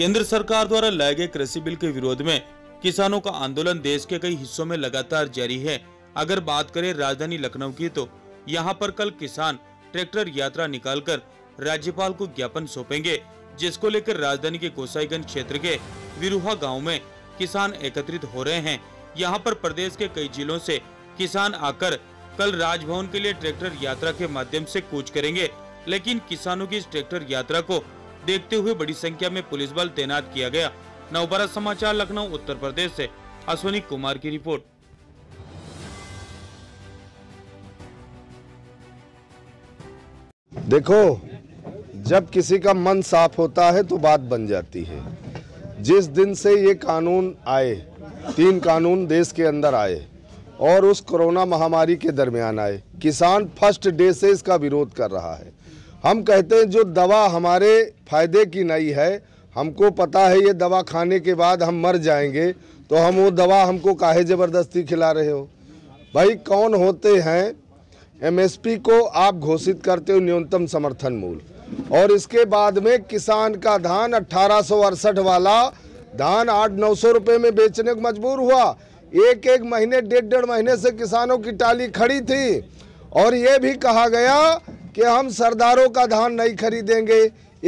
केंद्र सरकार द्वारा लाए गए कृषि बिल के विरोध में किसानों का आंदोलन देश के कई हिस्सों में लगातार जारी है अगर बात करें राजधानी लखनऊ की तो यहाँ पर कल किसान ट्रैक्टर यात्रा निकालकर राज्यपाल को ज्ञापन सौंपेंगे जिसको लेकर राजधानी के गोसाईगंज क्षेत्र के विरूहा गाँव में किसान एकत्रित हो रहे हैं यहाँ पर प्रदेश के कई जिलों से किसान आकर कल राजभवन के लिए ट्रैक्टर यात्रा के माध्यम से कूच करेंगे लेकिन किसानों की इस ट्रैक्टर यात्रा को देखते हुए बड़ी संख्या में पुलिस बल तैनात किया गया नवभारत समाचार लखनऊ उत्तर प्रदेश ऐसी अश्विनी कुमार की रिपोर्ट देखो जब किसी का मन साफ होता है तो बात बन जाती है जिस दिन से ये कानून आए तीन कानून देश के अंदर आए और उस कोरोना महामारी के दरमियान आए किसान फर्स्ट डे से इसका विरोध कर रहा है हम कहते हैं जो दवा हमारे फायदे की नहीं है हमको पता है ये दवा खाने के बाद हम मर जाएंगे तो हम वो दवा हमको काहे ज़बरदस्ती खिला रहे हो भाई कौन होते हैं एमएसपी को आप घोषित करते हो न्यूनतम समर्थन मूल्य और इसके बाद में किसान का धान अट्ठारह वाला धान आठ नौ सौ रुपये में बेचने को मजबूर हुआ एक एक महीने डेढ़ डेढ़ महीने से किसानों की टाली खड़ी थी और ये भी कहा गया कि हम सरदारों का धान नहीं खरीदेंगे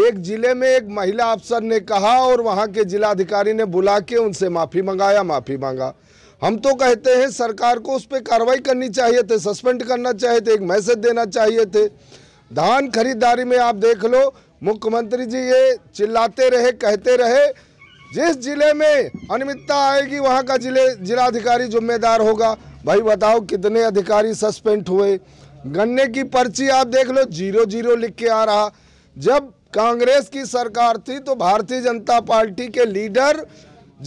एक जिले में एक महिला अफसर ने कहा और वहाँ के जिलाधिकारी ने बुला के उनसे माफ़ी मंगाया माफ़ी मांगा हम तो कहते हैं सरकार को उस पर कार्रवाई करनी चाहिए थे सस्पेंड करना चाहिए थे एक मैसेज देना चाहिए थे धान खरीदारी में आप देख लो मुख्यमंत्री जी ये चिल्लाते रहे कहते रहे जिस जिले में अनियमितता आएगी वहाँ का जिले जिलाधिकारी जिम्मेदार होगा भाई बताओ कितने अधिकारी सस्पेंड हुए गन्ने की पर्ची आप देख लो जीरो जीरो लिख के आ रहा जब कांग्रेस की सरकार थी तो भारतीय जनता पार्टी के लीडर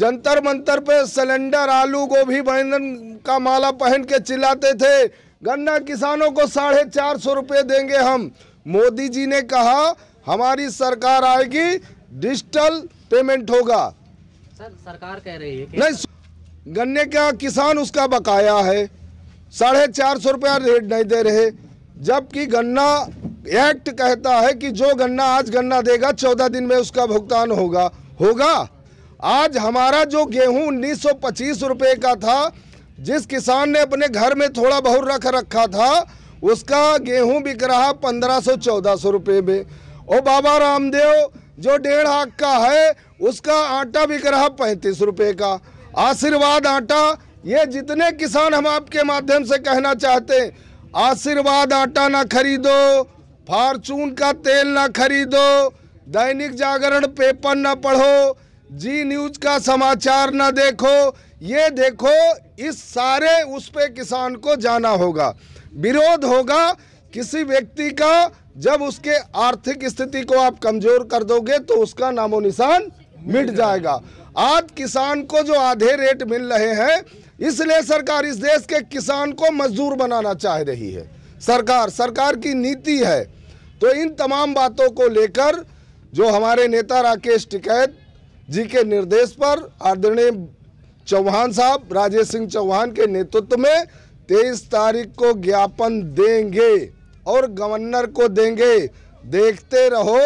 जंतर मंतर पे सिलेंडर आलू गोभी बैंगन का माला पहन के चिल्लाते थे गन्ना किसानों को साढ़े चार सौ रुपये देंगे हम मोदी जी ने कहा हमारी सरकार आएगी डिजिटल पेमेंट होगा सर सरकार कह रही है नहीं गन्ने का किसान उसका बकाया है साढ़े चार सौ रुपया रेट नहीं दे रहे जबकि गन्ना एक्ट कहता है कि जो गन्ना आज गन्ना देगा चौदह दिन में उसका भुगतान होगा होगा आज हमारा जो गेहूं उन्नीस सौ पच्चीस रुपये का था जिस किसान ने अपने घर में थोड़ा बहुत रख रखा था उसका गेहूं बिक रहा पंद्रह सौ चौदह सौ रुपये में और बाबा रामदेव जो डेढ़ हाक का है उसका आटा बिक रहा पैंतीस रुपये का आशीर्वाद आटा ये जितने किसान हम आपके माध्यम से कहना चाहते हैं आशीर्वाद आटा ना खरीदो फार्चून का तेल ना खरीदो दैनिक जागरण पेपर ना पढ़ो जी न्यूज का समाचार ना देखो ये देखो इस सारे उस पे किसान को जाना होगा विरोध होगा किसी व्यक्ति का जब उसके आर्थिक स्थिति को आप कमजोर कर दोगे तो उसका नामो निशान मिट जाएगा आज किसान को जो आधे रेट मिल रहे हैं इसलिए सरकार इस देश के किसान को मजदूर बनाना चाह रही है सरकार सरकार की नीति है तो इन तमाम बातों को लेकर जो हमारे नेता राकेश टिकैत जी के निर्देश पर आदरणीय चौहान साहब राजेश सिंह चौहान के नेतृत्व में तेईस तारीख को ज्ञापन देंगे और गवर्नर को देंगे देखते रहो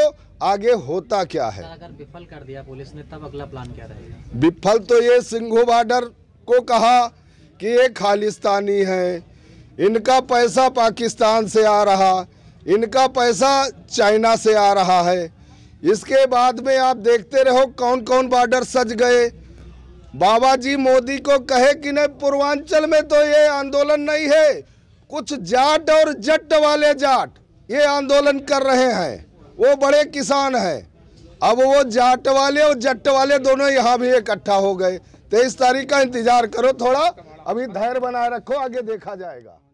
आगे होता क्या है अगर विफल कर दिया पुलिस ने तब अगला प्लान क्या रहेगा विफल तो ये सिंघू बॉर्डर को कहा कि ये खालिस्तानी है इनका पैसा पाकिस्तान से आ रहा इनका पैसा चाइना से आ रहा है इसके बाद में आप देखते रहो कौन कौन बॉर्डर सज गए बाबा जी मोदी को कहे कि नहीं पूर्वांचल में तो ये आंदोलन नहीं है कुछ जाट और जट वाले जाट ये आंदोलन कर रहे हैं वो बड़े किसान है अब वो जाट वाले और जट वाले दोनों यहाँ भी इकट्ठा हो गए तेईस तारीख का इंतजार करो थोड़ा अभी धैर्य बनाए रखो आगे देखा जाएगा